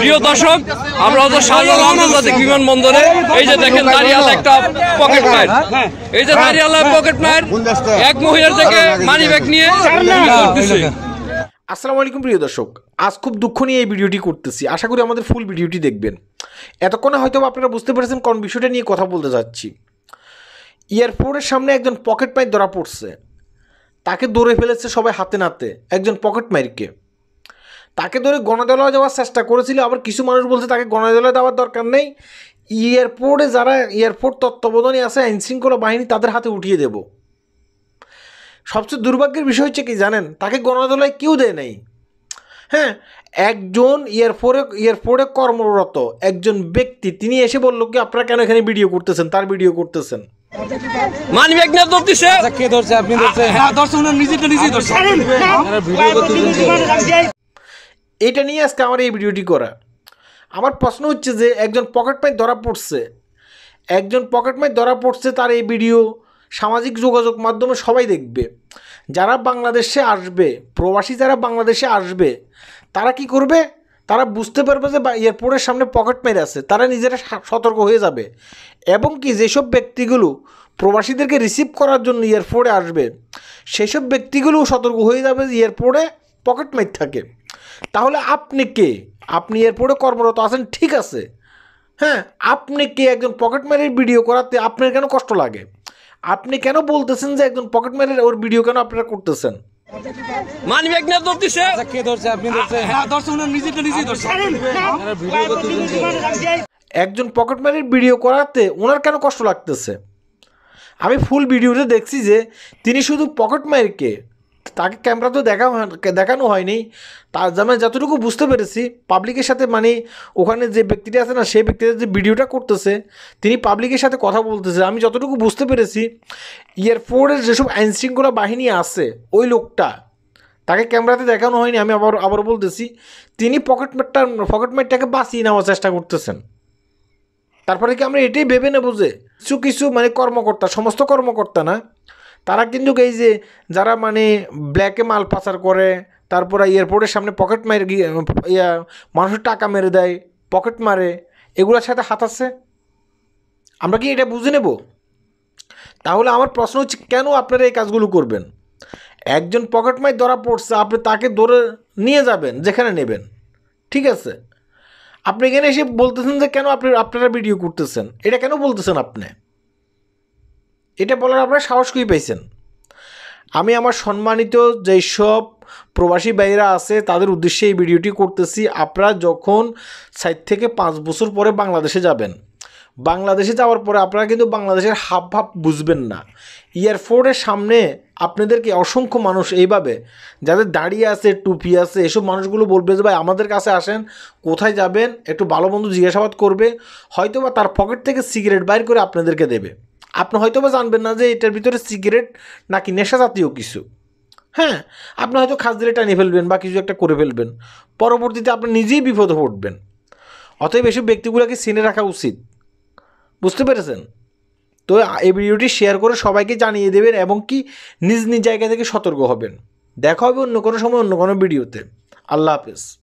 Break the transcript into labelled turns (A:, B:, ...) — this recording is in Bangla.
A: প্রিয় দর্শক আমরা হয়তো শাহজাল আন্তর্জাতিক বিমানবন্দরে এই যে দেখেন দাঁড়িয়ে একটা পকেট মায়ের এই যে দাঁড়িয়ে পকেট মায়ের এক মহিলার থেকে মানি ব্যাগ নিয়ে আসসালামু আলাইকুম প্রিয় দর্শক আজ খুব দুঃখ নিয়ে এই ভিডিওটি করতেছি আশা করি আমাদের ফুল ভিডিওটি দেখবেন এতক্ষণে হয়তো আপনারা বুঝতে পেরেছেন কোন বিষয়টা নিয়ে কথা বলতে যাচ্ছি এয়ারপোর্টের সামনে একজন পকেট মাইর ধরা পড়ছে তাকে দৌড়ে ফেলেছে সবাই হাতে নাতে একজন পকেট মাইরকে তাকে ধরে গণদলা যাওয়ার চেষ্টা করেছিল আবার কিছু মানুষ বলছে তাকে গণদলা দেওয়ার দরকার নেই এয়ারপোর্টে যারা এয়ারপোর্ট তত্ত্বাবধানে আছে আইনশৃঙ্খলা বাহিনী তাদের হাতে উঠিয়ে দেব সবচেয়ে দুর্ভাগ্যের বিষয় হচ্ছে কি জানেন তাকে গণদলায় কেউ দেয় নাই হ্যাঁ একজন এয়ারপোর্টে এয়ারপোর্টে কর্মরত একজন ব্যক্তি তিনি এসে বলল কি আপনারা কেন এখানে ভিডিও করতেছেন তার ভিডিও করতেছেন মানবিক আচ্ছা, হ্যাঁ, ভিডিও করতেছেন এটা নিয়ে আজকে আমার এই ভিডিওটি করা আমার প্রশ্ন হচ্ছে যে একজন পকেট মাই ধরা পড়ছে একজন পকেট মাই ধরা পড়ছে তার এই ভিডিও সামাজিক যোগাযোগ মাধ্যমে সবাই দেখবে যারা বাংলাদেশে আসবে প্রবাসী যারা বাংলাদেশে আসবে তারা কি করবে তারা বুঝতে পারবে যে এয়ারপোর্টের সামনে পকেট মেরে আছে তারা নিজেরা সতর্ক হয়ে যাবে এবং কি যেসব ব্যক্তিগুলো প্রবাসীদেরকে রিসিভ করার জন্য এয়ারপোর্টে আসবে সেসব ব্যক্তিগুলোও সতর্ক হয়ে যাবে এয়ারপোর্টে পকেট মাইট থাকে তাহলে আপনি কে আপনি এরপরে কর্মরত আছেন ঠিক আছে হ্যাঁ আপনি কে একজন পকেট মারের ভিডিও করাতে আপনার কেন কষ্ট লাগে আপনি কেন বলতেছেন যে একজন পকেট মারের ওর ভিডিও কেন আপনারা করতেছেন একজন পকেট মারের ভিডিও করাতে ওনার কেন কষ্ট লাগতেছে আমি ফুল ভিডিওতে দেখছি যে তিনি শুধু পকেট মারকে তাকে ক্যামেরা তো দেখা দেখানো হয়নি তার আমি যতটুকু বুঝতে পেরেছি পাবলিকের সাথে মানে ওখানে যে ব্যক্তিটা আছে না সেই ব্যক্তিটা যে ভিডিওটা করতেছে তিনি পাবলিকের সাথে কথা বলতেছে আমি যতটুকু বুঝতে পেরেছি ফোরের যেসব আইনশৃঙ্খলা বাহিনী আছে ওই লোকটা তাকে ক্যামেরাতে দেখানো হয়নি আমি আবার আবার বলতেছি তিনি পকেট পকেটমেটটাকে বাঁচিয়ে নেওয়ার চেষ্টা করতেছেন তারপরে কি আমরা এটাই ভেবে নেবো যে কিছু কিছু মানে কর্মকর্তা সমস্ত কর্মকর্তা না তারা কিন্তু এই যে যারা মানে ব্ল্যাকে মাল পাচার করে তারপরে এয়ারপোর্টের সামনে পকেট মারে গিয়ে ইয়া মানুষের টাকা মেরে দেয় পকেট মারে এগুলোর সাথে হাত আছে আমরা কি এটা বুঝে নেব তাহলে আমার প্রশ্ন হচ্ছে কেন আপনারা এই কাজগুলো করবেন একজন পকেট মাই ধরা পড়ছে আপনি তাকে ধরে নিয়ে যাবেন যেখানে নেবেন ঠিক আছে আপনি এখানে এসে বলতেছেন যে কেন আপনি আপনারা ভিডিও করতেছেন এটা কেন বলতেছেন আপনি এটা বলার আপনারা সাহস কী পেয়েছেন আমি আমার সম্মানিত যেই সব প্রবাসী ভাইরা আছে তাদের উদ্দেশ্যে এই ভিডিওটি করতেছি আপনারা যখন সাইট থেকে পাঁচ বছর পরে বাংলাদেশে যাবেন বাংলাদেশে যাওয়ার পরে আপনারা কিন্তু বাংলাদেশের হাব ভাব বুঝবেন না এয়ারপোর্টের সামনে আপনাদেরকে অসংখ্য মানুষ এইভাবে যাদের দাঁড়িয়ে আছে টুপি আছে এসব মানুষগুলো বলবে যে ভাই আমাদের কাছে আসেন কোথায় যাবেন একটু ভালো বন্ধু জিজ্ঞাসাবাদ করবে হয়তো বা তার পকেট থেকে সিগারেট বাইর করে আপনাদেরকে দেবে আপনি হয়তো বা জানবেন না যে এটার ভিতরে সিগারেট নাকি নেশা জাতীয় কিছু হ্যাঁ আপনি হয়তো খাস দিলে টানিয়ে ফেলবেন বা কিছু একটা করে ফেলবেন পরবর্তীতে আপনি নিজেই বিপদে পড়বেন অতএব এসব ব্যক্তিগুলোকে সিনে রাখা উচিত বুঝতে পেরেছেন তো এই ভিডিওটি শেয়ার করে সবাইকে জানিয়ে দেবেন এবং কি নিজ নিজ জায়গা থেকে সতর্ক হবেন দেখা হবে অন্য কোনো সময় অন্য কোনো ভিডিওতে আল্লাহ হাফেজ